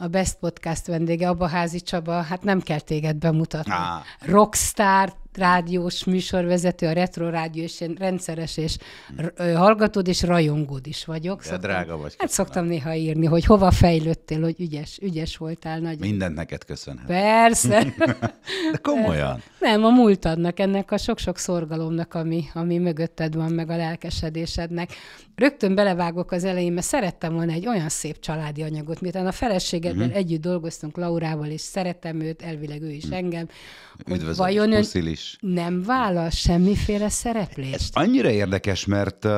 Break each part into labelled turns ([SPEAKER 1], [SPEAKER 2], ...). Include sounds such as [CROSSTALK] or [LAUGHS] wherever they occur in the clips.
[SPEAKER 1] a Best Podcast vendége, Abba Házi Csaba, hát nem kell téged bemutatni. Ah. Rockstar, rádiós műsorvezető, a retro rádió, és én rendszeres és hmm. hallgatód és rajongód is vagyok. De hát szoktam, drága vagy. Hát szoktam néha írni, hogy hova fejlődtél, hogy ügyes, ügyes voltál. Nagy...
[SPEAKER 2] Mindent neked köszönhet. Persze.
[SPEAKER 1] [LAUGHS] De komolyan. Nem, a múltadnak, ennek a sok-sok szorgalomnak, ami, ami mögötted van, meg a lelkesedésednek. Rögtön belevágok az elején, mert szerettem volna egy olyan szép családi anyagot, miután a feleségeddel hmm. együtt dolgoztunk Laurával, és szeretem őt, elvileg ő is hmm. engem. Üdvözlöm, vajon ön, is. Nem vállal semmiféle szereplést. Ez
[SPEAKER 2] annyira érdekes, mert uh,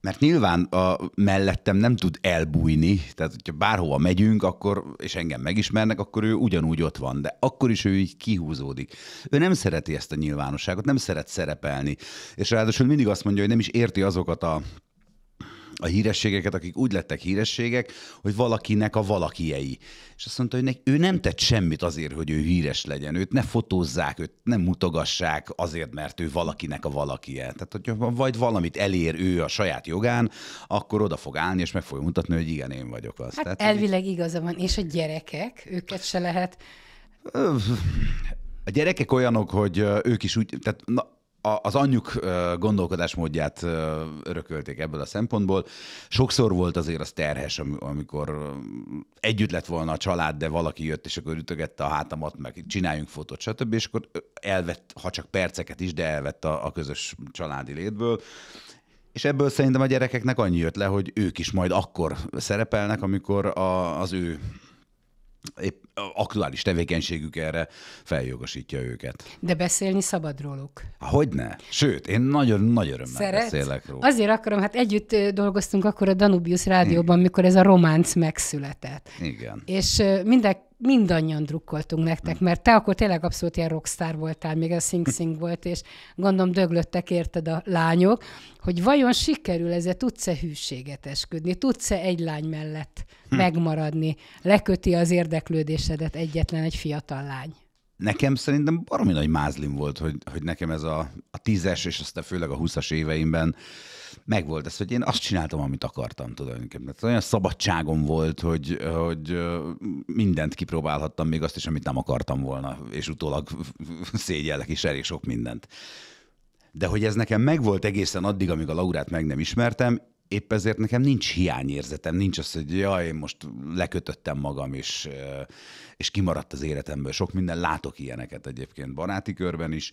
[SPEAKER 2] mert nyilván a mellettem nem tud elbújni, tehát hogyha bárhova megyünk, akkor, és engem megismernek, akkor ő ugyanúgy ott van, de akkor is ő így kihúzódik. Ő nem szereti ezt a nyilvánosságot, nem szeret szerepelni, és ráadásul mindig azt mondja, hogy nem is érti azokat a a hírességeket, akik úgy lettek hírességek, hogy valakinek a valakiei. És azt mondta, hogy ne, ő nem tett semmit azért, hogy ő híres legyen, őt ne fotózzák, őt nem mutogassák azért, mert ő valakinek a valakie. Tehát, hogyha vagy valamit elér ő a saját jogán, akkor oda fog állni, és meg fogja mutatni, hogy igen, én vagyok az. Hát Tehát, elvileg
[SPEAKER 1] hogy... igaza van, és a gyerekek, őket se lehet
[SPEAKER 2] a gyerekek olyanok, hogy ők is úgy, tehát na, a, az anyjuk gondolkodásmódját örökölték ebből a szempontból. Sokszor volt azért az terhes, amikor együtt lett volna a család, de valaki jött, és akkor ütögette a hátamat, meg csináljunk fotót, stb. És akkor elvett, ha csak perceket is, de elvett a, a közös családi létből. És ebből szerintem a gyerekeknek annyi jött le, hogy ők is majd akkor szerepelnek, amikor a, az ő épp aktuális tevékenységük erre feljogosítja őket.
[SPEAKER 1] De beszélni szabad róluk.
[SPEAKER 2] Hogyne? Sőt, én nagyon nagy örömmel Szeret? beszélek róluk. Azért
[SPEAKER 1] akarom, hát együtt dolgoztunk akkor a Danubius rádióban, Igen. mikor ez a románc megszületett. Igen. És minden mindannyian drukkoltunk nektek, hm. mert te akkor tényleg abszolút ilyen rockstar voltál, még a Sing hm. Sing volt, és gondolom döglöttek érted a lányok, hogy vajon sikerül ezzel tudsz-e hűséget esküdni, tudsz-e egy lány mellett hm. megmaradni, leköti az érdeklődés szedett egyetlen egy fiatal lány.
[SPEAKER 2] Nekem szerintem baromi nagy mázlim volt, hogy, hogy nekem ez a, a tízes, és aztán főleg a húszas éveimben megvolt ez, hogy én azt csináltam, amit akartam tulajdonképpen. Tehát olyan szabadságom volt, hogy, hogy mindent kipróbálhattam, még azt is, amit nem akartam volna, és utólag [LAUGHS] szégyellek is elég sok mindent. De hogy ez nekem megvolt egészen addig, amíg a Laurát meg nem ismertem, épp ezért nekem nincs hiányérzetem, nincs az, hogy jaj, én most lekötöttem magam, és, és kimaradt az életemből sok minden. Látok ilyeneket egyébként baráti körben is,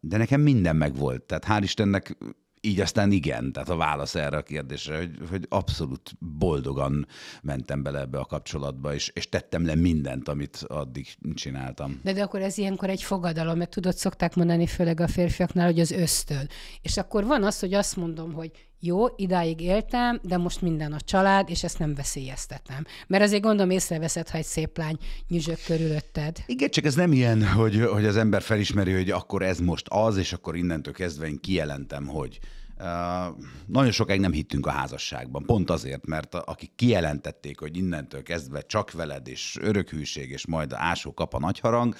[SPEAKER 2] de nekem minden megvolt. Tehát hál' Istennek így aztán igen, tehát a válasz erre a kérdésre, hogy, hogy abszolút boldogan mentem bele ebbe a kapcsolatba, és, és tettem le mindent, amit addig csináltam.
[SPEAKER 1] De, de akkor ez ilyenkor egy fogadalom, mert tudod, szokták mondani, főleg a férfiaknál, hogy az ösztön. És akkor van az, hogy azt mondom, hogy jó, idáig éltem, de most minden a család, és ezt nem veszélyeztetem. Mert azért gondolom észreveszed, ha egy szép lány nyüzsök körülötted. Igen, csak
[SPEAKER 2] ez nem ilyen, hogy, hogy az ember felismeri, hogy akkor ez most az, és akkor innentől kezdve én kijelentem, hogy nagyon sokáig nem hittünk a házasságban, pont azért, mert akik kijelentették, hogy innentől kezdve csak veled, és örökhűség, és majd ásó kap a nagyharang,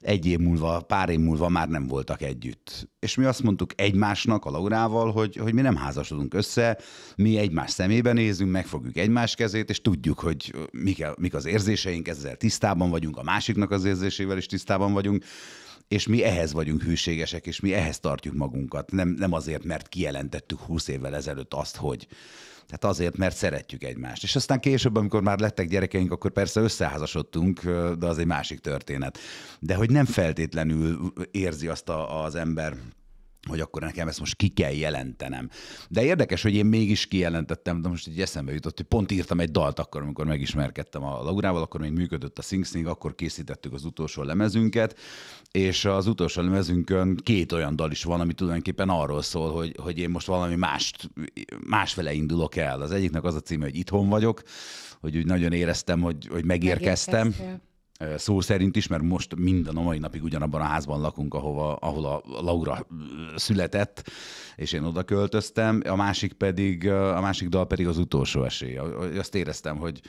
[SPEAKER 2] egy év múlva, pár év múlva már nem voltak együtt. És mi azt mondtuk egymásnak, a Laurával, hogy, hogy mi nem házasodunk össze, mi egymás szemébe nézünk, megfogjuk egymás kezét, és tudjuk, hogy mik, mik az érzéseink, ezzel tisztában vagyunk, a másiknak az érzésével is tisztában vagyunk, és mi ehhez vagyunk hűségesek, és mi ehhez tartjuk magunkat. Nem, nem azért, mert kijelentettük 20 évvel ezelőtt azt, hogy tehát azért, mert szeretjük egymást. És aztán később, amikor már lettek gyerekeink, akkor persze összeházasodtunk, de az egy másik történet. De hogy nem feltétlenül érzi azt a, az ember, hogy akkor nekem ezt most ki kell jelentenem. De érdekes, hogy én mégis kijelentettem, de most így eszembe jutott, hogy pont írtam egy dalt akkor, amikor megismerkedtem a Laurával, akkor még működött a Sing Sing, akkor készítettük az utolsó lemezünket, és az utolsó lemezünkön két olyan dal is van, ami tulajdonképpen arról szól, hogy, hogy én most valami mást, másfele indulok el. Az egyiknek az a címe, hogy itthon vagyok, hogy úgy nagyon éreztem, hogy, hogy megérkeztem. Megérkeztél szó szerint is, mert most minden a mai napig ugyanabban a házban lakunk, ahova, ahol a Laura született, és én oda költöztem, a másik pedig, a másik dal pedig az utolsó esély. Azt éreztem, hogy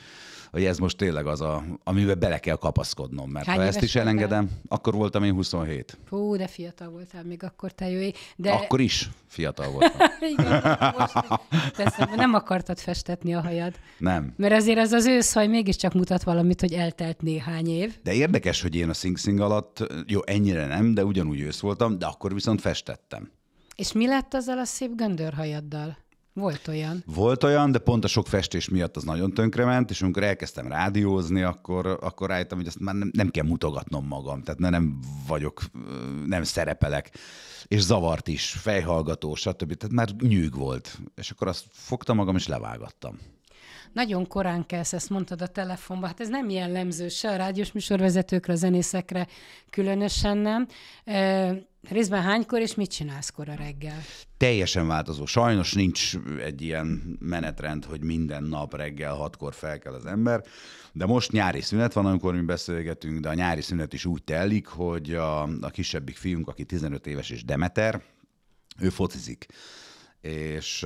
[SPEAKER 2] hogy ez most tényleg az, a, amiben bele kell kapaszkodnom. Mert Hány ha ezt is elengedem, el? akkor voltam én 27.
[SPEAKER 1] Hú, de fiatal voltál még akkor, te jöjj. De... Akkor
[SPEAKER 2] is fiatal voltam. [LAUGHS] Igen, most teszem, szóval
[SPEAKER 1] nem akartad festetni a hajad. Nem. Mert azért az az őszhaj mégiscsak mutat valamit, hogy eltelt néhány év.
[SPEAKER 2] De érdekes, hogy én a Sing Sing alatt, jó, ennyire nem, de ugyanúgy ősz voltam, de akkor viszont festettem.
[SPEAKER 1] És mi lett azzal a szép göndörhajaddal? Volt olyan.
[SPEAKER 2] Volt olyan, de pont a sok festés miatt az nagyon tönkrement, és amikor elkezdtem rádiózni, akkor, akkor rájöttem, hogy azt már nem, nem kell mutogatnom magam, tehát nem, nem vagyok, nem szerepelek, és zavart is, fejhallgató, stb. Tehát már nyűg volt. És akkor azt fogtam magam, és levágattam
[SPEAKER 1] nagyon korán kelsz, ezt mondtad a telefonban. hát ez nem jellemző se a rádiós műsorvezetőkre, a zenészekre, különösen nem. E, részben hánykor és mit csinálsz kora reggel?
[SPEAKER 2] Teljesen változó. Sajnos nincs egy ilyen menetrend, hogy minden nap reggel hatkor fel kell az ember, de most nyári szünet van, amikor mi beszélgetünk, de a nyári szünet is úgy telik, hogy a, a kisebbik fiunk, aki 15 éves és Demeter, ő focizik és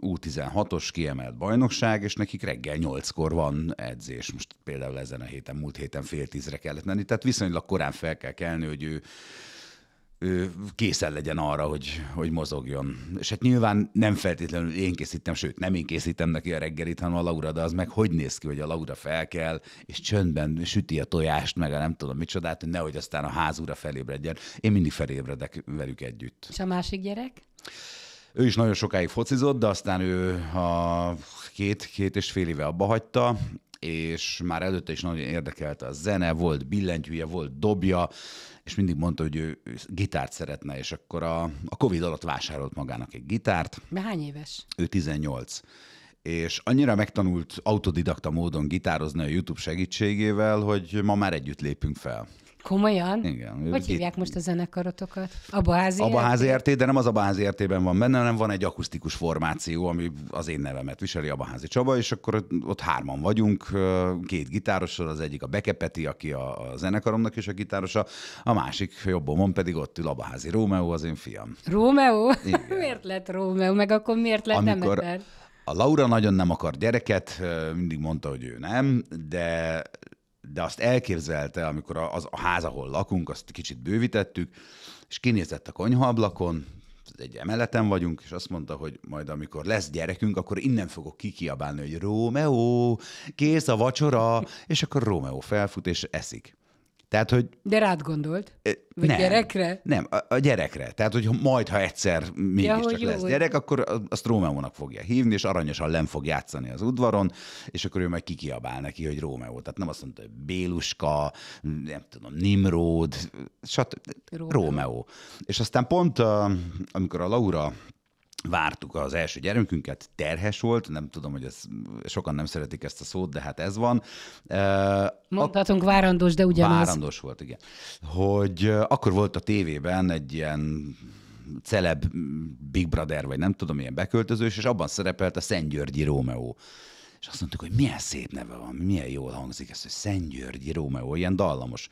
[SPEAKER 2] U16-os kiemelt bajnokság, és nekik reggel nyolckor van edzés. Most például ezen a héten, múlt héten fél tízre kellett menni, tehát viszonylag korán fel kell kelni, hogy ő ő készen legyen arra, hogy, hogy mozogjon. És hát nyilván nem feltétlenül én készítem, sőt nem én készítem neki a reggelit, hanem a Laura, de az meg hogy néz ki, hogy a Laura fel kell, és csöndben süti a tojást, meg a nem tudom micsodát, hogy nehogy aztán a házúra felébredjen. Én mindig felébredek velük együtt.
[SPEAKER 1] És a másik gyerek?
[SPEAKER 2] Ő is nagyon sokáig focizott, de aztán ő a két, két és fél éve abba hagyta, és már előtte is nagyon érdekelte a zene, volt billentyűje, volt dobja, és mindig mondta, hogy ő gitárt szeretne, és akkor a, a Covid alatt vásárolt magának egy gitárt.
[SPEAKER 1] De hány éves?
[SPEAKER 2] Ő 18 és annyira megtanult autodidakta módon gitározni a YouTube segítségével, hogy ma már együtt lépünk fel.
[SPEAKER 1] Komolyan?
[SPEAKER 2] Igen. Hogy itt...
[SPEAKER 1] hívják most a zenekarotokat? A A Abaházi
[SPEAKER 2] RT, de nem az Abaházi RT-ben van benne, hanem van egy akusztikus formáció, ami az én nevemet viseli, Abaházi Csaba, és akkor ott hárman vagyunk, két gitárossal, az egyik a Bekepeti, aki a, a zenekaromnak is a gitárosa, a másik jobbomon pedig ott ül a Abaházi Rómeó, az én fiam.
[SPEAKER 1] Rómeó? [LAUGHS] miért lett Rómeó? Meg akkor miért lett Amikor... Demeter?
[SPEAKER 2] A Laura nagyon nem akar gyereket, mindig mondta, hogy ő nem, de de azt elképzelte, amikor az, a ház, ahol lakunk, azt kicsit bővítettük, és kinézett a konyhaablakon, egy emeleten vagyunk, és azt mondta, hogy majd amikor lesz gyerekünk, akkor innen fogok kikiabálni, hogy Rómeó, kész a vacsora, és akkor Rómeó felfut és eszik. Tehát, hogy...
[SPEAKER 1] De rád gondolt?
[SPEAKER 2] Vagy nem, gyerekre? Nem, a, a gyerekre. Tehát, hogy majd, ha egyszer mégiscsak ja, lesz jó, gyerek, akkor azt Rómeónak fogja hívni, és aranyosan len fog játszani az udvaron, és akkor ő majd kikiabál neki, hogy Rómeó. Tehát nem azt mondta, hogy Béluska, nem tudom, Nimród, stb. Rómeó. Rómeó. És aztán pont, amikor a Laura vártuk az első gyermekünket, terhes volt, nem tudom, hogy ez, sokan nem szeretik ezt a szót, de hát ez van.
[SPEAKER 1] Mondhatunk várandós, de ugyanaz. Várandós
[SPEAKER 2] volt, igen. Hogy akkor volt a tévében egy ilyen celeb Big Brother, vagy nem tudom, ilyen beköltözős, és abban szerepelt a Györgyi Rómeó. És azt mondtuk, hogy milyen szép neve van, milyen jól hangzik ez, hogy Györgyi Rómeó, ilyen dallamos.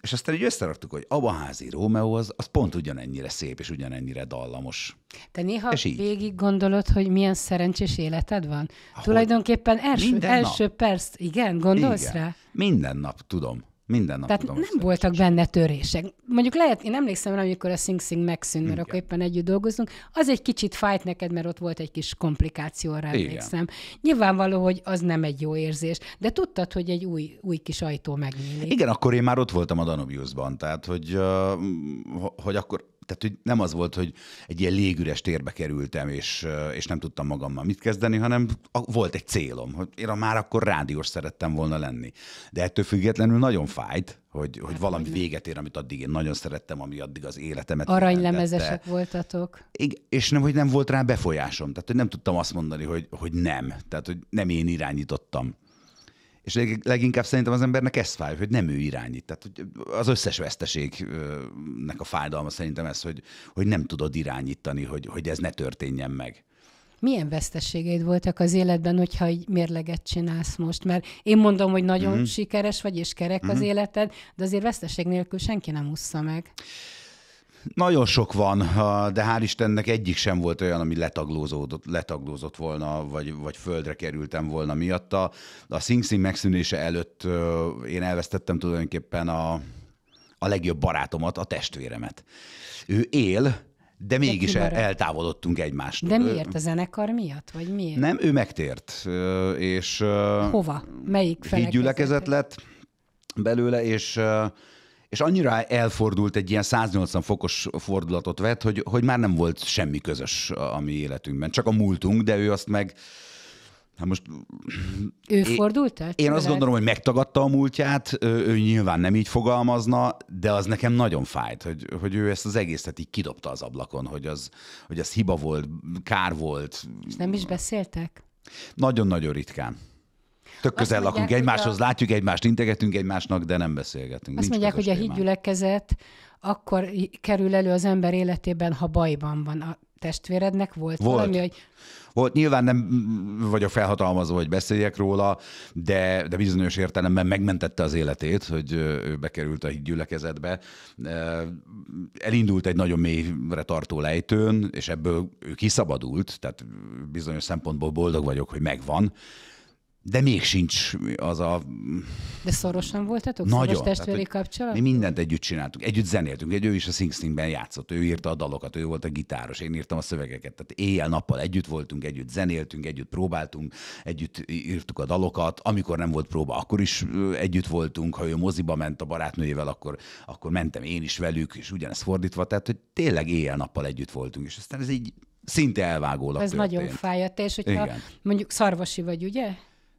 [SPEAKER 2] És aztán így összeraktuk, hogy házi Rómeó az, az pont ugyanennyire szép és ugyanennyire dallamos.
[SPEAKER 1] Te néha végig gondolod, hogy milyen szerencsés életed van? Ahogy Tulajdonképpen első, első perc, igen, gondolsz igen. rá?
[SPEAKER 2] Minden nap tudom. Minden nap Tehát
[SPEAKER 1] nem voltak benne törések. Mondjuk lehet, én emlékszem rá, amikor a Sing Sing megszűnt, mert akkor éppen együtt dolgozunk, az egy kicsit fájt neked, mert ott volt egy kis komplikáció, arra emlékszem. Nyilvánvaló, hogy az nem egy jó érzés, de tudtad, hogy egy új, új kis ajtó megnyílik. Igen,
[SPEAKER 2] akkor én már ott voltam a Danubiusban, tehát hogy, hogy akkor tehát, hogy nem az volt, hogy egy ilyen légüres térbe kerültem, és, és nem tudtam magammal mit kezdeni, hanem volt egy célom, hogy én már akkor rádiós szerettem volna lenni. De ettől függetlenül nagyon fájt, hogy, hogy hát, valami véget ér, amit addig én nagyon szerettem, ami addig az életemet Aranylemezesek jelentette.
[SPEAKER 1] voltatok.
[SPEAKER 2] Igen, és nem, hogy nem volt rá befolyásom. Tehát, hogy nem tudtam azt mondani, hogy, hogy nem. Tehát, hogy nem én irányítottam. És leg leginkább szerintem az embernek ez fáj, hogy nem ő irányít. Tehát hogy az összes veszteségnek a fájdalma szerintem ez, hogy, hogy nem tudod irányítani, hogy, hogy ez ne történjen meg.
[SPEAKER 1] Milyen veszteségeid voltak az életben, hogyha egy mérleget csinálsz most? Mert én mondom, hogy nagyon mm-hmm. sikeres vagy, és kerek mm-hmm. az mhm. életed, de azért veszteség nélkül senki nem ússza meg.
[SPEAKER 2] Nagyon sok van, de hál' Istennek egyik sem volt olyan, ami letaglózott, letaglózott volna, vagy, vagy földre kerültem volna miatta. A Sing Sing megszűnése előtt én elvesztettem tulajdonképpen a, a legjobb barátomat, a testvéremet. Ő él, de mégis de eltávolodtunk egymástól. De miért? A
[SPEAKER 1] zenekar miatt? Vagy miért? Nem, ő
[SPEAKER 2] megtért. És... Hova?
[SPEAKER 1] Melyik felekezet?
[SPEAKER 2] lett belőle, és és annyira elfordult, egy ilyen 180 fokos fordulatot vett, hogy, hogy már nem volt semmi közös a mi életünkben. Csak a múltunk, de ő azt meg Hát most...
[SPEAKER 1] Ő fordult el? Én azt gondolom,
[SPEAKER 2] hogy megtagadta a múltját, ő nyilván nem így fogalmazna, de az nekem nagyon fájt, hogy, hogy ő ezt az egészet így kidobta az ablakon, hogy az, hogy az hiba volt, kár volt.
[SPEAKER 1] És nem is beszéltek?
[SPEAKER 2] Nagyon-nagyon ritkán. Tök közel mondják, lakunk egymáshoz, a... látjuk egymást, integetünk egymásnak, de nem beszélgetünk. Azt Nincs mondják, hogy a
[SPEAKER 1] hídgyülekezet akkor kerül elő az ember életében, ha bajban van. A testvérednek volt, volt. valami, hogy...
[SPEAKER 2] Volt, nyilván nem vagyok felhatalmazó, hogy beszéljek róla, de, de bizonyos értelemben megmentette az életét, hogy ő bekerült a gyülekezetbe. Elindult egy nagyon mélyre tartó lejtőn, és ebből ő kiszabadult, tehát bizonyos szempontból boldog vagyok, hogy megvan de még sincs az a...
[SPEAKER 1] De szorosan voltatok? Nagyon. Szoros testvéri tehát, kapcsolat? Mi
[SPEAKER 2] mindent együtt csináltunk. Együtt zenéltünk. Egy, ő is a Sing Singben játszott. Ő írta a dalokat, ő volt a gitáros, én írtam a szövegeket. Tehát éjjel-nappal együtt voltunk, együtt zenéltünk, együtt próbáltunk, együtt írtuk a dalokat. Amikor nem volt próba, akkor is együtt voltunk. Ha ő moziba ment a barátnőjével, akkor, akkor mentem én is velük, és ugyanezt fordítva. Tehát, hogy tényleg éjjel-nappal együtt voltunk. És aztán ez így szinte elvágólag Ez történt. nagyon
[SPEAKER 1] fáj és hogyha Igen. mondjuk szarvasi vagy, ugye?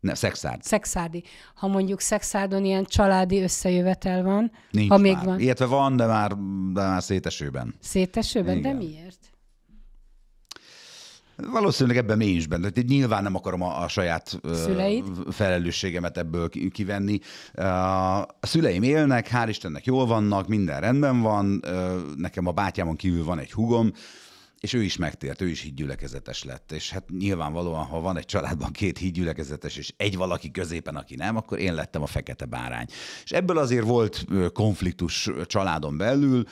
[SPEAKER 2] Ne, szexárd.
[SPEAKER 1] Szexárdi. Ha mondjuk szexárdon ilyen családi összejövetel van, Nincs ha még már. van.
[SPEAKER 2] Illetve van, de már, de már szétesőben.
[SPEAKER 1] Szétesőben? Igen. De miért?
[SPEAKER 2] Valószínűleg ebben mi is benne. Nyilván nem akarom a, a saját Szüleid? felelősségemet ebből kivenni. A szüleim élnek, hál' Istennek jól vannak, minden rendben van. Nekem a bátyámon kívül van egy hugom, és ő is megtért, ő is hídgyülekezetes lett. És hát nyilvánvalóan, ha van egy családban két hídgyülekezetes, és egy valaki középen, aki nem, akkor én lettem a fekete bárány. És ebből azért volt konfliktus családon belül.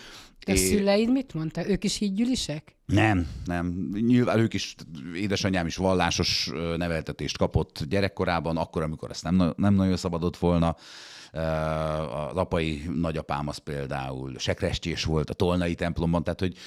[SPEAKER 2] A és... szüleid
[SPEAKER 1] mit mondta? Ők is hídgyülisek?
[SPEAKER 2] Nem, nem. Nyilván ők is, édesanyám is vallásos neveltetést kapott gyerekkorában, akkor, amikor ezt nem, nem nagyon szabadott volna. Az apai nagyapám az például sekrestés volt a tolnai templomban, tehát hogy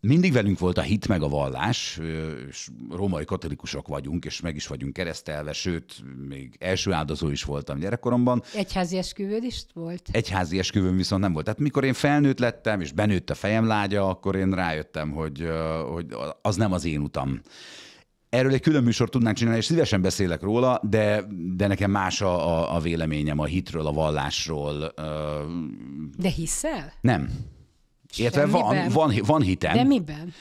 [SPEAKER 2] mindig velünk volt a hit meg a vallás, és római katolikusok vagyunk, és meg is vagyunk keresztelve, sőt, még első áldozó is voltam gyerekkoromban.
[SPEAKER 1] Egyházi esküvőd is volt?
[SPEAKER 2] Egyházi esküvőm viszont nem volt. Tehát mikor én felnőtt lettem, és benőtt a fejem lágya, akkor én rájöttem, hogy, hogy az nem az én utam. Erről egy külön műsort tudnánk csinálni, és szívesen beszélek róla, de, de nekem más a, a, a véleményem a hitről, a vallásról.
[SPEAKER 1] De hiszel?
[SPEAKER 2] Nem. Értve van, van, van hitem. De miben?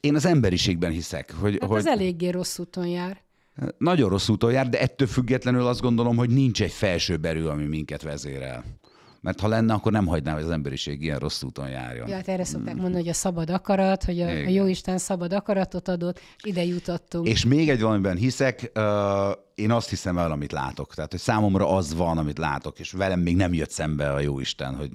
[SPEAKER 2] Én az emberiségben hiszek. Hogy, hát hogy... ez
[SPEAKER 1] eléggé rossz úton jár.
[SPEAKER 2] Nagyon rossz úton jár, de ettől függetlenül azt gondolom, hogy nincs egy felső erő, ami minket vezérel. Mert ha lenne, akkor nem hagyná, hogy az emberiség ilyen rossz úton járjon. Ja,
[SPEAKER 1] hát erre szokták mm. mondani, hogy a szabad akarat, hogy a, a jóisten szabad akaratot adott, ide jutottunk. És
[SPEAKER 2] még egy valamiben hiszek, uh én azt hiszem el, amit látok. Tehát, hogy számomra az van, amit látok, és velem még nem jött szembe a jóisten, hogy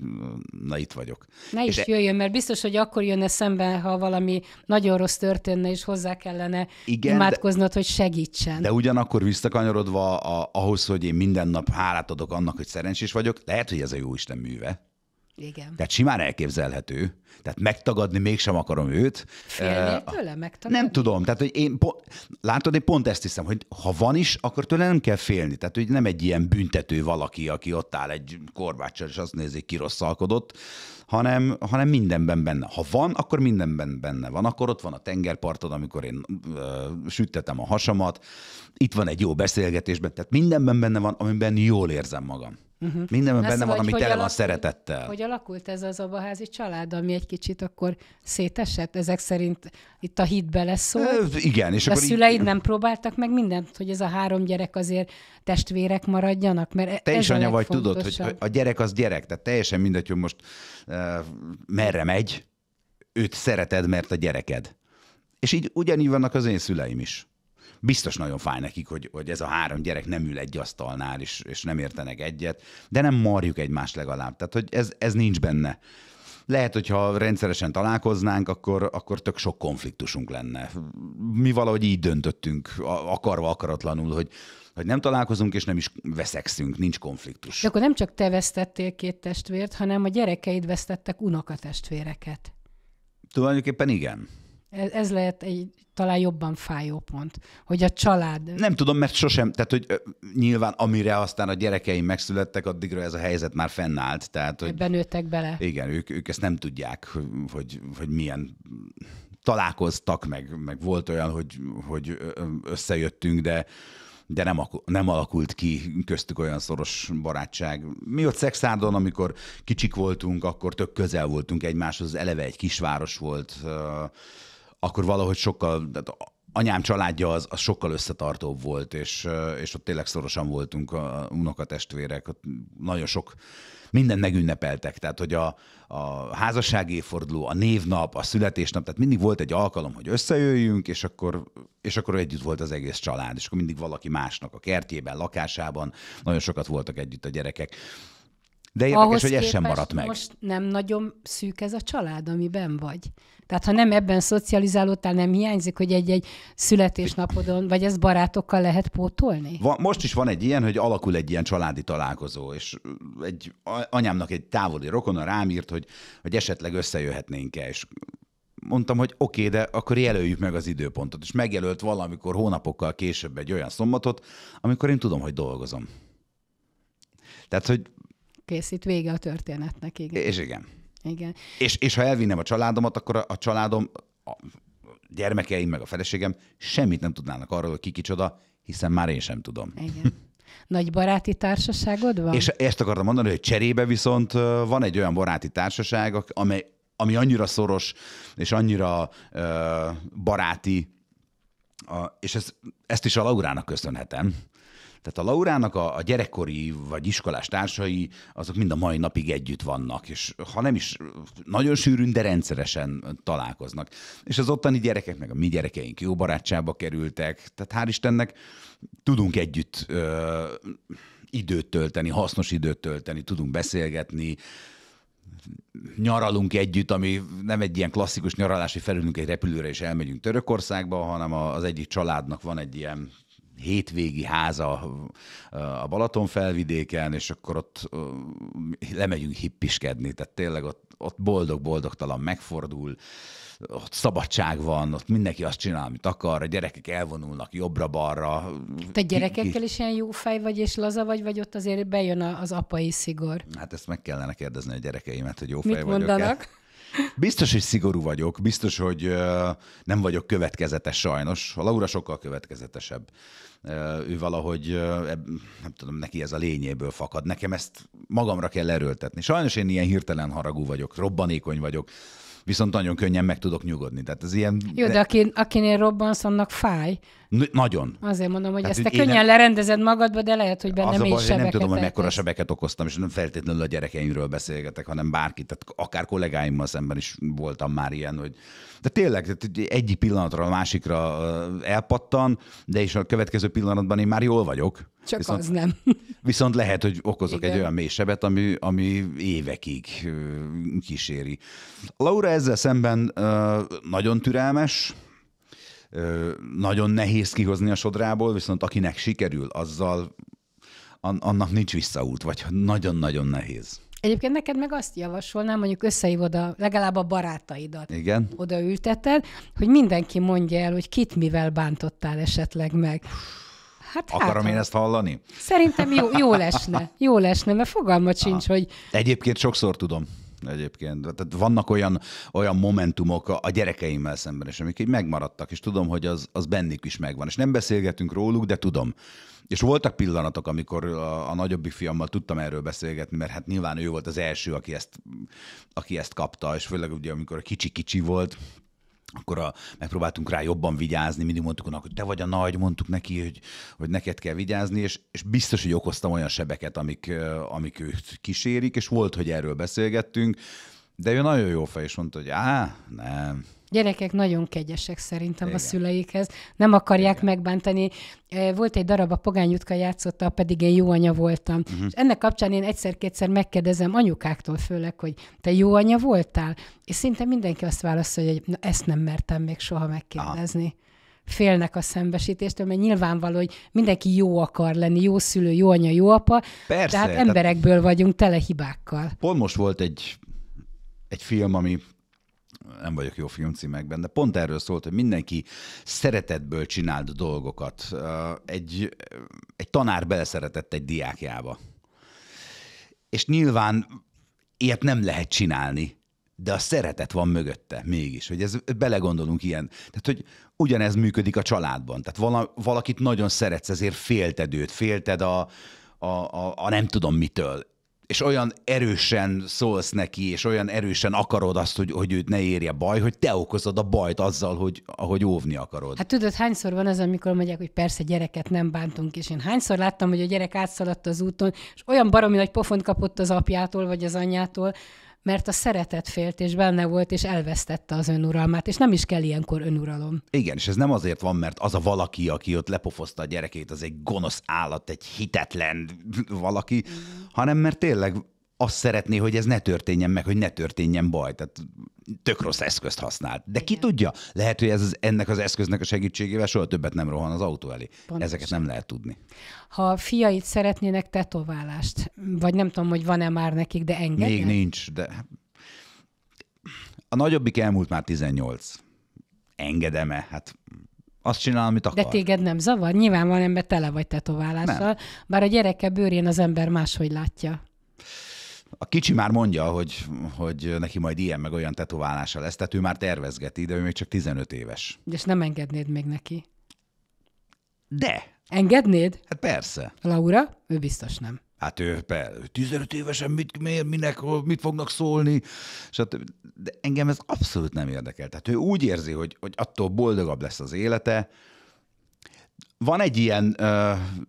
[SPEAKER 2] na itt vagyok. Ne és is e- jöjjön,
[SPEAKER 1] mert biztos, hogy akkor jönne szembe, ha valami nagyon rossz történne, és hozzá kellene igen, imádkoznod, de, hogy segítsen. De
[SPEAKER 2] ugyanakkor visszakanyarodva a, ahhoz, hogy én minden nap hálát adok annak, hogy szerencsés vagyok, lehet, hogy ez a jóisten műve igen. Tehát simán elképzelhető, tehát megtagadni mégsem akarom őt. Félnék eh, tőle megtagadni? Nem tudom, tehát hogy én, po- látod, én pont ezt hiszem, hogy ha van is, akkor tőle nem kell félni. Tehát, hogy nem egy ilyen büntető valaki, aki ott áll egy korbáccsal, és azt nézi, ki rosszalkodott, hanem, hanem mindenben benne. Ha van, akkor mindenben benne van. Akkor ott van a tengerparton, amikor én ö, eh, süttetem a hasamat, itt van egy jó beszélgetésben, tehát mindenben benne van, amiben jól érzem magam.
[SPEAKER 1] Uh-huh. Mindenben Na benne szóval, van, ami tele van
[SPEAKER 2] szeretettel. Hogy
[SPEAKER 1] alakult ez az abaházi család, ami egy kicsit akkor szétesett? Ezek szerint itt a hitbe lesz szó. E, igen. És a akkor szüleid így... nem próbáltak meg mindent, hogy ez a három gyerek azért testvérek maradjanak? Mert e- Te is anya vagy, tudod, hogy
[SPEAKER 2] a gyerek az gyerek, tehát teljesen mindegy, hogy most uh, merre megy, őt szereted, mert a gyereked. És így ugyanígy vannak az én szüleim is biztos nagyon fáj nekik, hogy, hogy ez a három gyerek nem ül egy asztalnál, és, és nem értenek egyet, de nem marjuk egymást legalább. Tehát, hogy ez, ez nincs benne lehet, hogyha rendszeresen találkoznánk, akkor, akkor tök sok konfliktusunk lenne. Mi valahogy így döntöttünk, akarva, akaratlanul, hogy hogy nem találkozunk, és nem is veszekszünk, nincs konfliktus.
[SPEAKER 1] De akkor nem csak te vesztettél két testvért, hanem a gyerekeid vesztettek unokatestvéreket.
[SPEAKER 2] Tulajdonképpen igen.
[SPEAKER 1] Ez, ez lehet egy talán jobban fájó pont, hogy a család...
[SPEAKER 2] Nem tudom, mert sosem, tehát hogy nyilván amire aztán a gyerekeim megszülettek, addigra ez a helyzet már fennállt. Tehát, hogy Ebben
[SPEAKER 1] nőttek bele.
[SPEAKER 2] Igen, ők, ők ezt nem tudják, hogy, hogy milyen találkoztak, meg, meg volt olyan, hogy, hogy összejöttünk, de de nem, nem alakult ki köztük olyan szoros barátság. Mi ott Szexárdon, amikor kicsik voltunk, akkor tök közel voltunk egymáshoz, eleve egy kisváros volt, akkor valahogy sokkal, tehát anyám családja az, az sokkal összetartóbb volt, és, és ott tényleg szorosan voltunk a unokatestvérek, ott nagyon sok mindent megünnepeltek, tehát hogy a, a házasság évforduló, a névnap, a születésnap, tehát mindig volt egy alkalom, hogy összejöjjünk, és akkor, és akkor együtt volt az egész család, és akkor mindig valaki másnak a kertjében, lakásában, nagyon sokat voltak együtt a gyerekek. De érdekes, Ahhoz hogy ez sem maradt meg. Most
[SPEAKER 1] nem nagyon szűk ez a család, amiben vagy. Tehát ha nem ebben szocializálódtál, nem hiányzik, hogy egy-egy születésnapodon, vagy ez barátokkal lehet pótolni?
[SPEAKER 2] Van, most is van egy ilyen, hogy alakul egy ilyen családi találkozó, és egy anyámnak egy távoli rokona rám írt, hogy, hogy esetleg összejöhetnénk-e, és mondtam, hogy oké, okay, de akkor jelöljük meg az időpontot, és megjelölt valamikor hónapokkal később egy olyan szombatot, amikor én tudom, hogy dolgozom. Tehát, hogy
[SPEAKER 1] kész, itt vége a történetnek. Igen. És igen. Igen.
[SPEAKER 2] És, és ha elvinnem a családomat, akkor a, a családom, a gyermekeim meg a feleségem semmit nem tudnának arról, hogy ki kicsoda, hiszen már én sem tudom.
[SPEAKER 1] Igen. Nagy baráti társaságod van? És
[SPEAKER 2] ezt akartam mondani, hogy cserébe viszont van egy olyan baráti társaság, amely, ami annyira szoros és annyira uh, baráti, a, és ez, ezt is a Laurának köszönhetem, tehát a Laurának a, a gyerekkori vagy iskolás társai, azok mind a mai napig együtt vannak, és ha nem is nagyon sűrűn, de rendszeresen találkoznak. És az ottani gyerekek, meg a mi gyerekeink jó barátságba kerültek, tehát hál' Istennek tudunk együtt ö, időt tölteni, hasznos időt tölteni, tudunk beszélgetni, nyaralunk együtt, ami nem egy ilyen klasszikus nyaralás, hogy felülünk egy repülőre és elmegyünk Törökországba, hanem az egyik családnak van egy ilyen hétvégi háza a Balaton felvidéken, és akkor ott lemegyünk hippiskedni, tehát tényleg ott, ott boldog-boldogtalan megfordul, ott szabadság van, ott mindenki azt csinál, amit akar, a gyerekek elvonulnak jobbra-balra. Te gyerekekkel
[SPEAKER 1] is ilyen jó fej vagy, és laza vagy, vagy ott azért bejön az apai szigor?
[SPEAKER 2] Hát ezt meg kellene kérdezni a gyerekeimet, hogy jó Mit fej vagyok-e. mondanak? Biztos, hogy szigorú vagyok, biztos, hogy nem vagyok következetes sajnos. A Laura sokkal következetesebb. Ő valahogy, nem tudom, neki ez a lényéből fakad. Nekem ezt magamra kell erőltetni. Sajnos én ilyen hirtelen haragú vagyok, robbanékony vagyok viszont nagyon könnyen meg tudok nyugodni. Tehát ez ilyen... Jó, de
[SPEAKER 1] akin, akinél robbansz, annak fáj. Nagyon. Azért mondom, hogy Tehát, ezt te könnyen nem... lerendezed magadba, de lehet, hogy benne még sebeket. Nem tudom, hogy mekkora
[SPEAKER 2] sebeket okoztam, és nem feltétlenül a gyerekeimről beszélgetek, hanem bárkit, tehát akár kollégáimmal szemben is voltam már ilyen, hogy de tényleg, egyik pillanatra a másikra elpattan, de és a következő pillanatban én már jól vagyok, csak viszont, az nem. [LAUGHS] Viszont lehet, hogy okozok Igen. egy olyan mélysebet, ami, ami évekig kíséri. Laura ezzel szemben nagyon türelmes, nagyon nehéz kihozni a sodrából, viszont akinek sikerül, azzal annak nincs visszaút, vagy nagyon-nagyon nehéz.
[SPEAKER 1] Egyébként neked meg azt javasolnám, mondjuk összehívod a, legalább a barátaidat. Igen. Odaülteted, hogy mindenki mondja el, hogy kit mivel bántottál esetleg meg. Hát Akarom
[SPEAKER 2] hát, én ezt hallani?
[SPEAKER 1] Szerintem jó, jó [LAUGHS] lesne, jó lesne, mert fogalma sincs, Aha. hogy...
[SPEAKER 2] Egyébként sokszor tudom egyébként. Tehát vannak olyan, olyan momentumok a, gyerekeimmel szemben is, amik így megmaradtak, és tudom, hogy az, az bennük is megvan. És nem beszélgetünk róluk, de tudom. És voltak pillanatok, amikor a, a nagyobbik fiammal tudtam erről beszélgetni, mert hát nyilván ő volt az első, aki ezt, aki ezt kapta, és főleg ugye, amikor a kicsi-kicsi volt, akkor a, megpróbáltunk rá jobban vigyázni, mindig mondtuk annak, hogy te vagy a nagy, mondtuk neki, hogy, hogy neked kell vigyázni, és, és biztos, hogy okoztam olyan sebeket, amik, amik őt kísérik, és volt, hogy erről beszélgettünk, de ő nagyon jó fej, és mondta, hogy á, nem,
[SPEAKER 1] gyerekek nagyon kegyesek szerintem Igen. a szüleikhez, nem akarják Igen. megbántani. E, volt egy darab, a Pogány utka játszotta, pedig én jó anya voltam. Uh-huh. És ennek kapcsán én egyszer-kétszer megkérdezem anyukáktól főleg, hogy te jó anya voltál? És szinte mindenki azt válaszolja, hogy na, ezt nem mertem még soha megkérdezni. Aha félnek a szembesítéstől, mert nyilvánvaló, hogy mindenki jó akar lenni, jó szülő, jó anya, jó apa, Persze, hát tehát emberekből tehát vagyunk tele hibákkal.
[SPEAKER 2] Pont most volt egy, egy film, ami nem vagyok jó filmcímekben, de pont erről szólt, hogy mindenki szeretetből csinált dolgokat. Egy, egy tanár beleszeretett egy diákjába. És nyilván ilyet nem lehet csinálni, de a szeretet van mögötte mégis, hogy ez belegondolunk ilyen. Tehát, hogy ugyanez működik a családban. Tehát vala, valakit nagyon szeretsz, ezért félted őt, félted a, a, a, a nem tudom mitől és olyan erősen szólsz neki, és olyan erősen akarod azt, hogy, hogy őt ne érje baj, hogy te okozod a bajt azzal, hogy, ahogy óvni akarod.
[SPEAKER 1] Hát tudod, hányszor van az, amikor mondják, hogy persze gyereket nem bántunk, és én hányszor láttam, hogy a gyerek átszaladt az úton, és olyan baromi nagy pofont kapott az apjától, vagy az anyjától, mert a szeretet félt, és benne volt, és elvesztette az önuralmát, és nem is kell ilyenkor önuralom.
[SPEAKER 2] Igen, és ez nem azért van, mert az a valaki, aki ott lepofozta a gyerekét, az egy gonosz állat, egy hitetlen valaki, mm. hanem mert tényleg azt szeretné, hogy ez ne történjen meg, hogy ne történjen baj. Tehát tök rossz eszközt használt. De ki Igen. tudja? Lehet, hogy ez az, ennek az eszköznek a segítségével soha többet nem rohan az autó elé. Pontos. Ezeket nem lehet tudni.
[SPEAKER 1] Ha a fiait szeretnének tetoválást, vagy nem tudom, hogy van-e már nekik, de engem. Még
[SPEAKER 2] nincs, de a nagyobbik elmúlt már 18. engedem Hát azt csinál, amit akar. De
[SPEAKER 1] téged nem zavar? Nyilván van ember tele vagy tetoválással, nem. bár a gyereke bőrén az ember máshogy látja.
[SPEAKER 2] A kicsi már mondja, hogy, hogy neki majd ilyen meg olyan tetoválása lesz, tehát ő már tervezgeti, de ő még csak 15 éves.
[SPEAKER 1] De és nem engednéd még neki? De. Engednéd? Hát persze. Laura? Ő biztos nem.
[SPEAKER 2] Hát ő 15 évesen mit, miért, minek, mit fognak szólni, stb. De engem ez abszolút nem érdekel. Tehát ő úgy érzi, hogy, hogy attól boldogabb lesz az élete, van egy ilyen,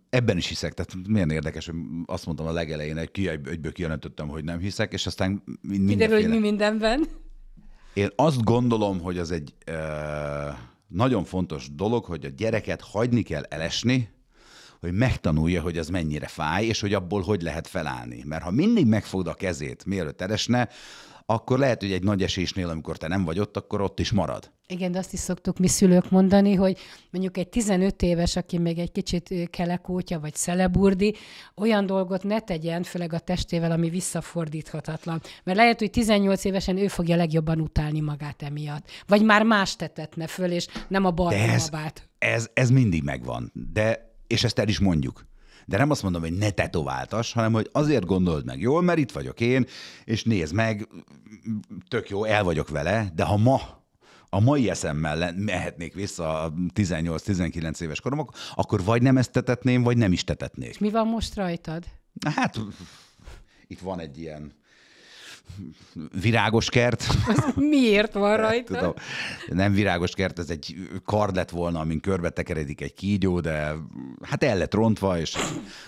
[SPEAKER 2] ebben is hiszek, tehát milyen érdekes, hogy azt mondtam a legelején, egy ki, egyből kijelentettem, hogy nem hiszek, és aztán mindenféle... Kiderül, hogy mi mindenben. Én azt gondolom, hogy az egy nagyon fontos dolog, hogy a gyereket hagyni kell elesni, hogy megtanulja, hogy az mennyire fáj, és hogy abból hogy lehet felállni. Mert ha mindig megfogd a kezét, mielőtt elesne, akkor lehet, hogy egy nagy esésnél, amikor te nem vagy ott, akkor ott is marad.
[SPEAKER 1] Igen, de azt is szoktuk mi szülők mondani, hogy mondjuk egy 15 éves, aki még egy kicsit kelekótya vagy szeleburdi, olyan dolgot ne tegyen, főleg a testével, ami visszafordíthatatlan. Mert lehet, hogy 18 évesen ő fogja legjobban utálni magát emiatt. Vagy már más tetetne föl, és nem a barna ez,
[SPEAKER 2] ez, ez mindig megvan. De, és ezt el is mondjuk. De nem azt mondom, hogy ne tetováltas, hanem hogy azért gondold meg jól, mert itt vagyok én, és nézd meg, tök jó, el vagyok vele, de ha ma a mai eszemmel mehetnék vissza a 18-19 éves koromok, akkor vagy nem ezt tetetném, vagy nem is tetetnék.
[SPEAKER 1] És mi van most rajtad? Hát
[SPEAKER 2] itt van egy ilyen virágos kert.
[SPEAKER 1] Az miért van [LAUGHS] rajta? Tudom,
[SPEAKER 2] nem virágos kert, ez egy kard lett volna, amin körbe tekeredik egy kígyó, de hát el lett rontva, és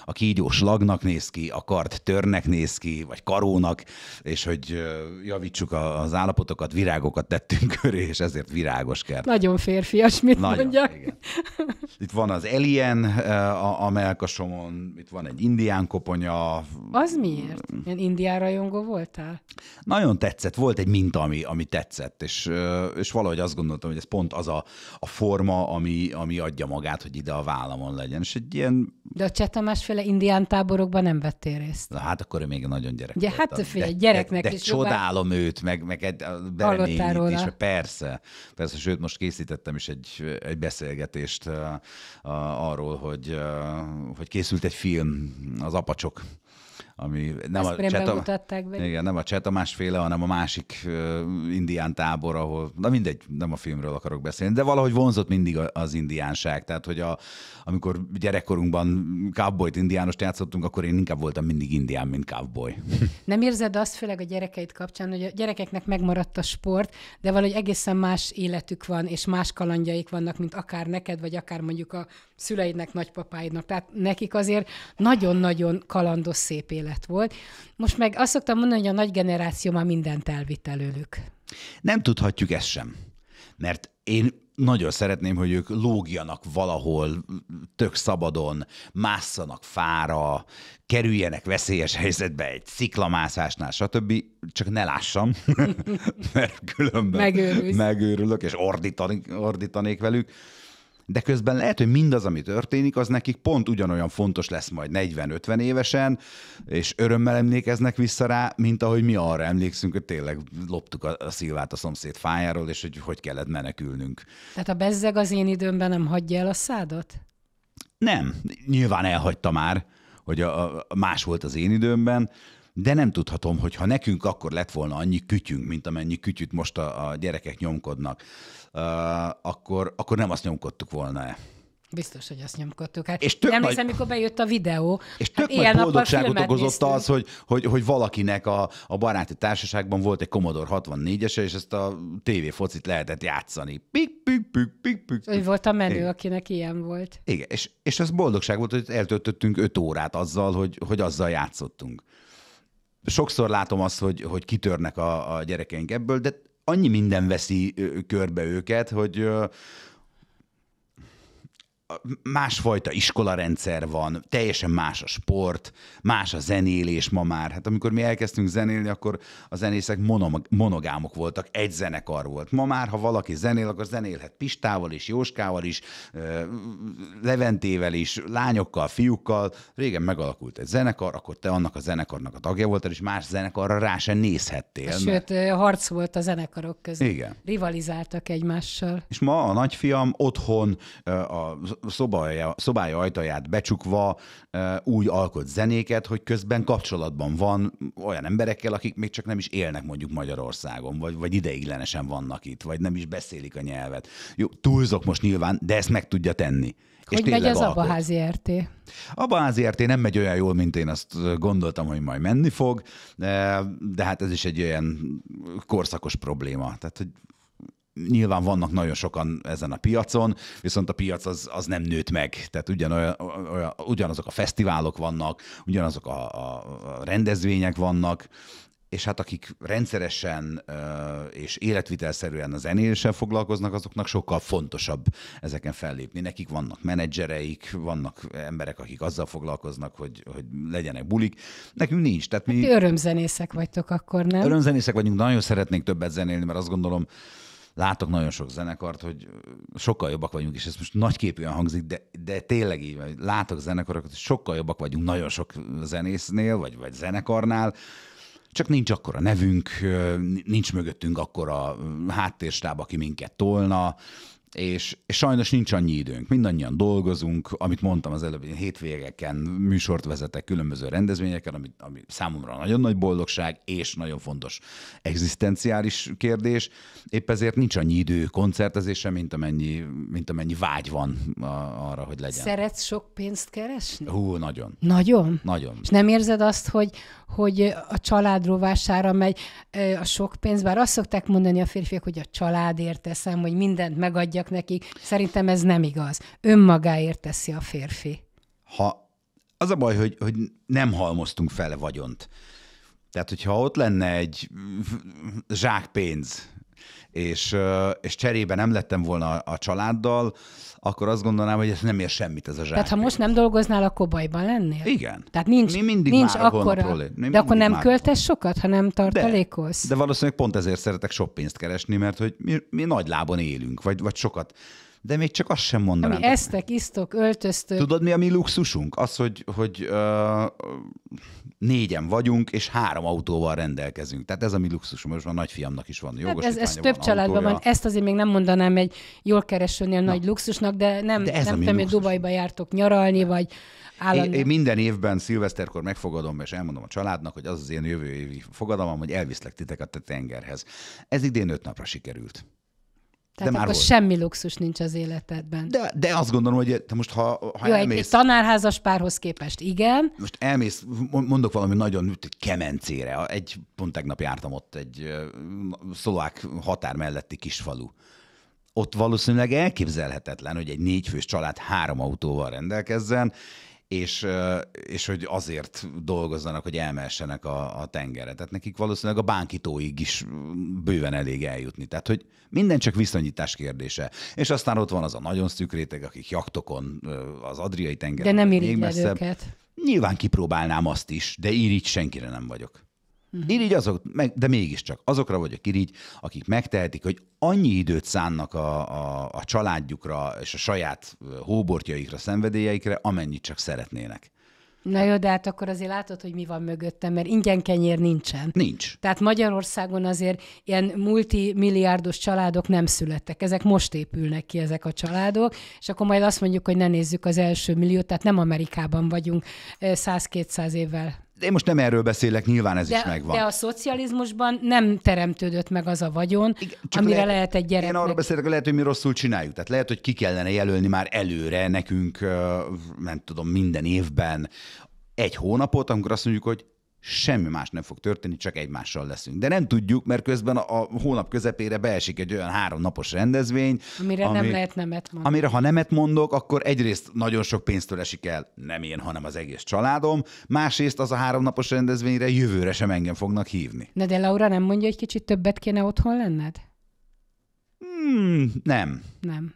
[SPEAKER 2] a kígyó slagnak néz ki, a kard törnek néz ki, vagy karónak, és hogy javítsuk az állapotokat, virágokat tettünk köré, és ezért virágos kert.
[SPEAKER 1] Nagyon férfias, mit Nagyon, mondjak. Igen.
[SPEAKER 2] Itt van az Alien a, a melkasomon, itt van egy indián koponya.
[SPEAKER 1] Az miért? Ilyen indián rajongó voltál?
[SPEAKER 2] Nagyon tetszett, volt egy minta, ami, ami tetszett, és, és valahogy azt gondoltam, hogy ez pont az a, a forma, ami, ami adja magát, hogy ide a vállamon legyen. És egy ilyen...
[SPEAKER 1] De a csetamásféle indián táborokban nem vettél részt.
[SPEAKER 2] Na, hát akkor ő még nagyon gyerek de volt. Hát figyelj, gyereknek de, de, is. De csodálom jobban... őt, meg, meg egy Bereményit is, persze. Persze, sőt, most készítettem is egy, egy beszélgetést uh, uh, arról, hogy, uh, hogy készült egy film, az Apacsok ami nem Ezt a
[SPEAKER 1] cseta, be.
[SPEAKER 2] Igen, nem a cseta másféle, hanem a másik uh, indián tábor, ahol, na mindegy, nem a filmről akarok beszélni, de valahogy vonzott mindig az indiánság, tehát hogy a, amikor gyerekkorunkban cowboyt, indiánost játszottunk, akkor én inkább voltam mindig indián, mint cowboy.
[SPEAKER 1] [LAUGHS] Nem érzed azt, főleg a gyerekeid kapcsán, hogy a gyerekeknek megmaradt a sport, de valahogy egészen más életük van, és más kalandjaik vannak, mint akár neked, vagy akár mondjuk a szüleidnek, nagypapáidnak. Tehát nekik azért nagyon-nagyon kalandos szép élet őrület volt. Most meg azt szoktam mondani, hogy a nagy generáció már mindent elvitt előlük.
[SPEAKER 2] Nem tudhatjuk ezt sem. Mert én nagyon szeretném, hogy ők lógjanak valahol tök szabadon, másszanak fára, kerüljenek veszélyes helyzetbe egy sziklamászásnál, stb. Csak ne lássam, [LAUGHS] mert különben Megőrülsz. megőrülök, és ordítanék, ordítanék velük de közben lehet, hogy mindaz, ami történik, az nekik pont ugyanolyan fontos lesz majd 40-50 évesen, és örömmel emlékeznek vissza rá, mint ahogy mi arra emlékszünk, hogy tényleg loptuk a, a szilvát a szomszéd fájáról, és hogy hogy kellett menekülnünk.
[SPEAKER 1] Tehát a bezzeg az én időmben nem hagyja el a szádat?
[SPEAKER 2] Nem, nyilván elhagyta már, hogy a, a más volt az én időmben, de nem tudhatom, hogy ha nekünk akkor lett volna annyi kütyünk, mint amennyi kütyüt most a, a gyerekek nyomkodnak, akkor, akkor nem azt nyomkodtuk volna-e.
[SPEAKER 1] Biztos, hogy azt nyomkodtuk. Hát és tök nem hiszem, amikor bejött a videó. És hát tök hát nagy boldogságot okozott néztünk. az,
[SPEAKER 2] hogy, hogy, hogy valakinek a, a baráti társaságban volt egy Commodore 64-ese, és ezt a TV focit lehetett játszani. Pik, pik, pik,
[SPEAKER 1] pik, pik. Ő volt a menő, Igen. akinek ilyen volt.
[SPEAKER 2] Igen, és, és az boldogság volt, hogy eltöltöttünk öt órát azzal, hogy, hogy azzal játszottunk sokszor látom azt, hogy, hogy kitörnek a, a gyerekeink ebből, de annyi minden veszi körbe őket, hogy másfajta iskolarendszer van, teljesen más a sport, más a zenélés ma már. Hát amikor mi elkezdtünk zenélni, akkor a zenészek monog- monogámok voltak, egy zenekar volt. Ma már, ha valaki zenél, akkor zenélhet Pistával is, Jóskával is, Leventével is, lányokkal, fiúkkal. Régen megalakult egy zenekar, akkor te annak a zenekarnak a tagja voltál, és más zenekarra rá sem nézhettél. Sőt,
[SPEAKER 1] mert... harc volt a zenekarok között. Igen. Rivalizáltak egymással.
[SPEAKER 2] És ma a nagyfiam otthon a szobája, szobája ajtaját becsukva úgy alkot zenéket, hogy közben kapcsolatban van olyan emberekkel, akik még csak nem is élnek mondjuk Magyarországon, vagy, vagy ideiglenesen vannak itt, vagy nem is beszélik a nyelvet. Jó, túlzok most nyilván, de ezt meg tudja tenni. Hogy és megy az alkot.
[SPEAKER 1] Abaházi RT?
[SPEAKER 2] Abaházi RT nem megy olyan jól, mint én azt gondoltam, hogy majd menni fog, de hát ez is egy olyan korszakos probléma. Tehát, hogy nyilván vannak nagyon sokan ezen a piacon, viszont a piac az, az nem nőtt meg. Tehát ugyanolyan, olyan, ugyanazok a fesztiválok vannak, ugyanazok a, a rendezvények vannak, és hát akik rendszeresen és életvitelszerűen a zenéssel foglalkoznak, azoknak sokkal fontosabb ezeken fellépni. Nekik vannak menedzsereik, vannak emberek, akik azzal foglalkoznak, hogy, hogy legyenek bulik. Nekünk nincs. Tehát hát mi... Hát
[SPEAKER 1] örömzenészek vagytok akkor, nem? Örömzenészek
[SPEAKER 2] vagyunk, nagyon szeretnénk többet zenélni, mert azt gondolom, látok nagyon sok zenekart, hogy sokkal jobbak vagyunk, és ez most nagyképűen hangzik, de, de tényleg így van. Látok zenekarokat, hogy sokkal jobbak vagyunk nagyon sok zenésznél, vagy, vagy zenekarnál, csak nincs akkora nevünk, nincs mögöttünk akkora háttérstáb, aki minket tolna, és, és sajnos nincs annyi időnk. Mindannyian dolgozunk, amit mondtam az előbb, én hétvégeken műsort vezetek különböző rendezvényeken, ami, ami számomra nagyon nagy boldogság, és nagyon fontos egzisztenciális kérdés. Épp ezért nincs annyi idő koncertezésre, mint amennyi, mint amennyi vágy van a, arra, hogy legyen.
[SPEAKER 1] Szeretsz sok pénzt keresni?
[SPEAKER 2] Hú, nagyon.
[SPEAKER 1] Nagyon? Nagyon. És nem érzed azt, hogy, hogy a család rovására megy a sok pénz, bár azt szokták mondani a férfiak, hogy a családért teszem, hogy mindent megadja adjak nekik. Szerintem ez nem igaz. Önmagáért teszi a férfi.
[SPEAKER 2] Ha az a baj, hogy, hogy nem halmoztunk fel vagyont. Tehát, hogyha ott lenne egy zsák pénz, és, és cserébe nem lettem volna a családdal, akkor azt gondolnám, hogy ez nem ér semmit ez a zsákpénz. Tehát ha
[SPEAKER 1] most nem dolgoznál, akkor bajban lennél? Igen. Tehát nincs, Mi mindig nincs már akkora, Mi De akkor nem költesz sokat, ha nem tartalékolsz?
[SPEAKER 2] De, de valószínűleg pont ezért szeretek sok pénzt keresni, mert hogy mi, mi nagy lábon élünk, vagy, vagy sokat de még csak azt sem mondanám. Mi
[SPEAKER 1] eztek, isztok, öltöztök. Tudod,
[SPEAKER 2] mi a mi luxusunk? Az, hogy, hogy ö, négyen vagyunk, és három autóval rendelkezünk. Tehát ez a mi luxusunk. Most a nagyfiamnak is van hát jogos. Hát ez, ez több van családban autója. van. Ezt
[SPEAKER 1] azért még nem mondanám egy jól keresőnél Na. nagy luxusnak, de nem, de ez nem tudom, hogy Dubajba jártok nyaralni, vagy állandóan. Én, én minden
[SPEAKER 2] évben szilveszterkor megfogadom, és elmondom a családnak, hogy az az én jövő évi fogadalmam, hogy elviszlek titeket a tengerhez. Ez idén öt napra sikerült.
[SPEAKER 1] Tehát de már akkor volt. semmi luxus nincs az életedben. De,
[SPEAKER 2] de azt gondolom, hogy te most, ha, ha Jó, elmész... Egy,
[SPEAKER 1] tanárházas párhoz képest, igen.
[SPEAKER 2] Most elmész, mondok valami nagyon kemencére. Egy, pont tegnap jártam ott egy szlovák határ melletti kis falu Ott valószínűleg elképzelhetetlen, hogy egy négyfős család három autóval rendelkezzen, és, és hogy azért dolgozzanak, hogy elmessenek a, a tengerre. Tehát nekik valószínűleg a bánkítóig is bőven elég eljutni. Tehát, hogy minden csak viszonyítás kérdése. És aztán ott van az a nagyon szűk réteg, akik jaktokon az Adriai tengeren. De nem írít őket. Nyilván kipróbálnám azt is, de irigy senkire nem vagyok uh Irigy azok, meg, de mégiscsak azokra vagyok irigy, akik megtehetik, hogy annyi időt szánnak a, a, a családjukra és a saját hóbortjaikra, szenvedélyeikre, amennyit csak szeretnének.
[SPEAKER 1] Na jó, de hát akkor azért látod, hogy mi van mögöttem, mert ingyen kenyér nincsen. Nincs. Tehát Magyarországon azért ilyen multimilliárdos családok nem születtek. Ezek most épülnek ki ezek a családok, és akkor majd azt mondjuk, hogy ne nézzük az első milliót, tehát nem Amerikában vagyunk 100-200 évvel
[SPEAKER 2] én most nem erről beszélek, nyilván ez de, is megvan. De a
[SPEAKER 1] szocializmusban nem teremtődött meg az a vagyon, Igen, csak amire lehet, lehet egy gyerek. Én arról
[SPEAKER 2] beszélek, hogy lehet, hogy mi rosszul csináljuk. Tehát lehet, hogy ki kellene jelölni már előre nekünk, nem tudom, minden évben egy hónapot, amikor azt mondjuk, hogy semmi más nem fog történni, csak egymással leszünk. De nem tudjuk, mert közben a, a hónap közepére beesik egy olyan három napos rendezvény. Amire ami, nem lehet
[SPEAKER 1] nemet mondani. Amire, ha
[SPEAKER 2] nemet mondok, akkor egyrészt nagyon sok pénztől esik el, nem én, hanem az egész családom, másrészt az a három napos rendezvényre jövőre sem engem fognak hívni.
[SPEAKER 1] Na de Laura nem mondja, hogy kicsit többet kéne otthon lenned? Hmm, nem. Nem.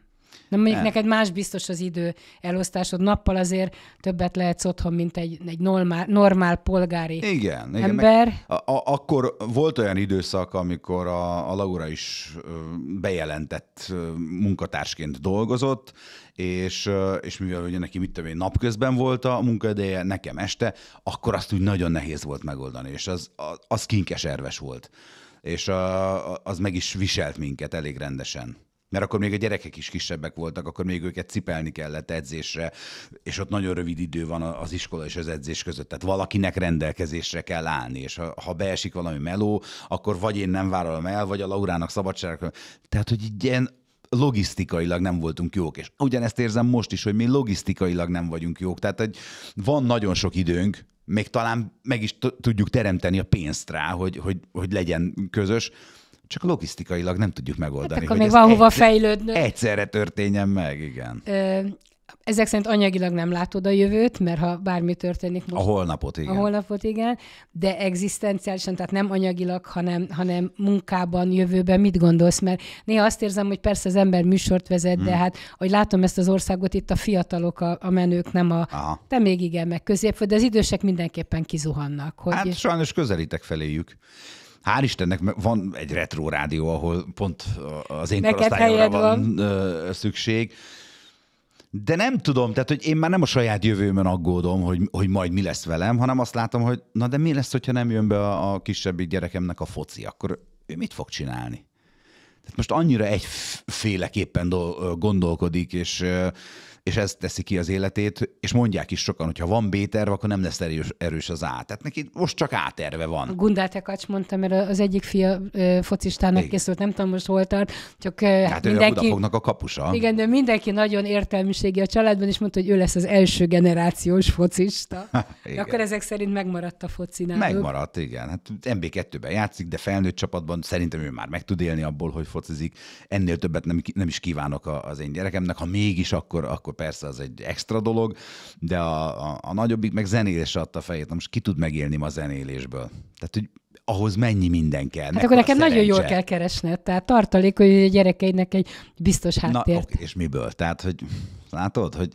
[SPEAKER 1] Na mondjuk El. neked más biztos az idő elosztásod. Nappal azért többet lehetsz otthon, mint egy, egy normál, normál polgári igen, ember. Igen.
[SPEAKER 2] a, a, akkor volt olyan időszak, amikor a, a Laura is bejelentett munkatársként dolgozott, és, és mivel ugye neki mit tudom én, napközben volt a munkaideje, nekem este, akkor azt úgy nagyon nehéz volt megoldani, és az, az, az kinkes erves volt. És a, az meg is viselt minket elég rendesen mert akkor még a gyerekek is kisebbek voltak, akkor még őket cipelni kellett edzésre, és ott nagyon rövid idő van az iskola és az edzés között. Tehát valakinek rendelkezésre kell állni, és ha, ha beesik valami meló, akkor vagy én nem vállalom el, vagy a Laurának szabadságra. Tehát, hogy ilyen logisztikailag nem voltunk jók, és ugyanezt érzem most is, hogy mi logisztikailag nem vagyunk jók. Tehát hogy van nagyon sok időnk, még talán meg is tudjuk teremteni a pénzt rá, hogy, hogy, hogy legyen közös, csak logisztikailag nem tudjuk megoldani. Hát akkor még van hova egyszer, Egyszerre történjen meg, igen.
[SPEAKER 1] Ö, ezek szerint anyagilag nem látod a jövőt, mert ha bármi történik most. A
[SPEAKER 2] holnapot, igen. A
[SPEAKER 1] holnapot, igen. De egzisztenciálisan, tehát nem anyagilag, hanem, hanem munkában, jövőben mit gondolsz? Mert néha azt érzem, hogy persze az ember műsort vezet, hmm. de hát, hogy látom ezt az országot, itt a fiatalok, a, a menők, nem a... Aha. Te még igen, meg középfő, de az idősek mindenképpen kizuhannak. Hogy... Hát
[SPEAKER 2] sajnos közelítek feléjük. Hál' Istennek van egy retro rádió, ahol pont az én Neked korosztályomra van, van szükség. De nem tudom, tehát hogy én már nem a saját jövőmön aggódom, hogy, hogy majd mi lesz velem, hanem azt látom, hogy na de mi lesz, hogyha nem jön be a, a kisebbik gyerekemnek a foci, akkor ő mit fog csinálni? Tehát most annyira egyféleképpen gondolkodik, és és ez teszi ki az életét, és mondják is sokan, hogy ha van B-terv, akkor nem lesz erős, erős az A. Tehát neki most csak A-terve van.
[SPEAKER 1] Gundál Tekacs mondta, mert az egyik fia focistának igen. készült, nem tudom most hol tart, csak hát mindenki... fognak a kapusa. Igen, de mindenki nagyon értelmiségi a családban, és mondta, hogy ő lesz az első generációs focista.
[SPEAKER 2] [LAUGHS] Igen. akkor
[SPEAKER 1] ezek szerint megmaradt a focinál. Megmaradt,
[SPEAKER 2] igen. Hát MB2-ben játszik, de felnőtt csapatban szerintem ő már meg tud élni abból, hogy focizik. Ennél többet nem, nem is kívánok az én gyerekemnek, ha mégis, akkor, akkor akkor persze az egy extra dolog, de a, a, a nagyobbik meg zenélésre adta a fejét. most ki tud megélni ma zenélésből? Tehát, hogy ahhoz mennyi minden kell. Hát akkor nekem nagyon jól kell
[SPEAKER 1] keresned, tehát tartalék, hogy a gyerekeidnek egy biztos háttér. Na, okay,
[SPEAKER 2] és miből? Tehát, hogy látod, hogy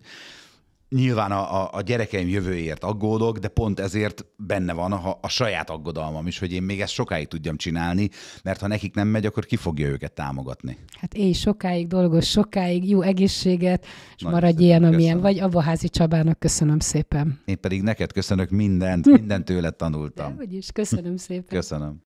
[SPEAKER 2] nyilván a, a, a gyerekeim jövőért aggódok, de pont ezért benne van a, a saját aggodalmam is, hogy én még ezt sokáig tudjam csinálni, mert ha nekik nem megy, akkor ki fogja őket támogatni.
[SPEAKER 1] Hát én sokáig dolgoz, sokáig jó egészséget, és Nagy maradj ilyen, köszönöm. amilyen vagy. Abaházi Csabának köszönöm szépen.
[SPEAKER 2] Én pedig neked köszönök mindent, [LAUGHS] mindent tőled tanultam.
[SPEAKER 1] De, hogy is, köszönöm szépen.
[SPEAKER 2] Köszönöm.